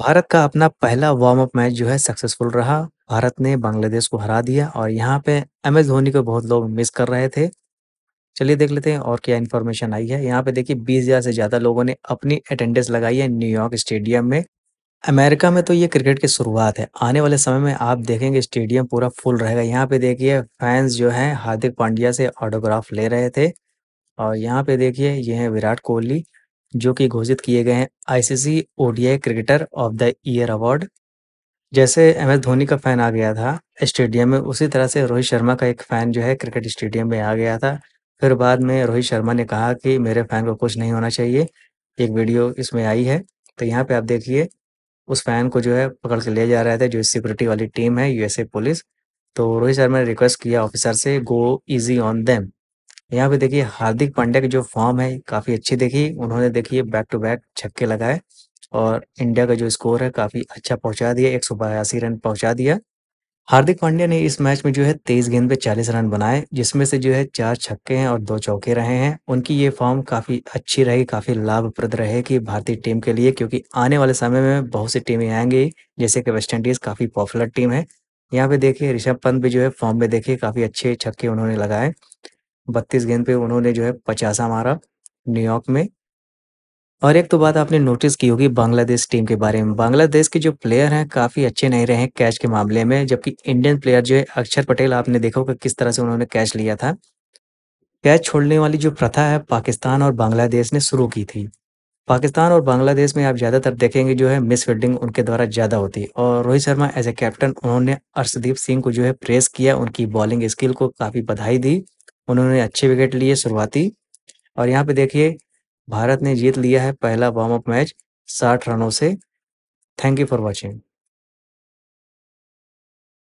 भारत का अपना पहला वार्म-अप मैच जो है सक्सेसफुल रहा। भारत ने बांग्लादेश को हरा दिया और यहाँ पे एम एस धोनी को बहुत लोग मिस कर रहे थे। चलिए देख लेते हैं और क्या इन्फॉर्मेशन आई है। यहाँ पे देखिए हजार से ज़्यादा लोगों ने अपनी अटेंडेंस लगाई है न्यूयॉर्क स्टेडियम में। अमेरिका में तो ये क्रिकेट की शुरुआत है। आने वाले समय में आप देखेंगे स्टेडियम पूरा फुल रहेगा। यहाँ पे देखिए फैंस जो हैं हार्दिक पांड्या से ऑटोग्राफ ले रहे थे और यहाँ पे देखिए ये हैं विराट कोहली जो कि घोषित किए गए हैं ICC ODI cricketer of the year award जैसे एम एस धोनी का फैन आ गया था स्टेडियम में उसी तरह से रोहित शर्मा का एक फैन जो है क्रिकेट स्टेडियम में आ गया था फिर बाद में रोहित शर्मा ने कहा कि मेरे फैन को कुछ नहीं होना चाहिए एक वीडियो इसमें आई है तो यहाँ पे आप देखिए उस फैन को जो है पकड़ के ले जा रहा था जो सिक्योरिटी वाली टीम है यूएसए पुलिस तो रोहित शर्मा ने रिक्वेस्ट किया ऑफिसर से गो इजी ऑन देम यहाँ पे देखिए हार्दिक पांड्या की जो फॉर्म है काफी अच्छी देखी उन्होंने देखिए बैक टू बैक छक्के लगाए और इंडिया का जो स्कोर है काफी अच्छा पहुंचा दिया एक रन पहुंचा दिया हार्दिक पांड्या ने इस मैच में जो है तेईस गेंद पे चालीस रन बनाए जिसमें से जो है चार छक्के हैं और दो चौके रहे हैं उनकी ये फॉर्म काफी अच्छी रही काफी लाभप्रद रहेगी भारतीय टीम के लिए क्योंकि आने वाले समय में बहुत सी टीमें आएंगी जैसे कि वेस्ट इंडीज काफी पॉपुलर टीम है यहाँ पे देखिए ऋषभ पंत भी जो है फॉर्म में देखिए काफी अच्छे छक्के उन्होंने लगाए बत्तीस गेंद पे उन्होंने जो है पचासा मारा न्यूयॉर्क में और एक तो बात आपने नोटिस की होगी बांग्लादेश टीम के बारे में बांग्लादेश के जो प्लेयर हैं काफ़ी अच्छे नहीं रहे हैं कैच के मामले में जबकि इंडियन प्लेयर जो है अक्षर पटेल आपने देखा होगा किस तरह से उन्होंने कैच लिया था कैच छोड़ने वाली जो प्रथा है पाकिस्तान और बांग्लादेश ने शुरू की थी पाकिस्तान और बांग्लादेश में आप ज़्यादातर देखेंगे जो है मिस फील्डिंग उनके द्वारा ज़्यादा होती है और Rohit Sharma as a captain उन्होंने अर्शदीप सिंह को जो है प्रेस किया उनकी बॉलिंग स्किल को काफ़ी बधाई दी उन्होंने अच्छे विकेट लिए शुरुआती और यहाँ पे देखिए भारत ने जीत लिया है पहला वार्म अप मैच साठ रनों से थैंक यू फॉर वॉचिंग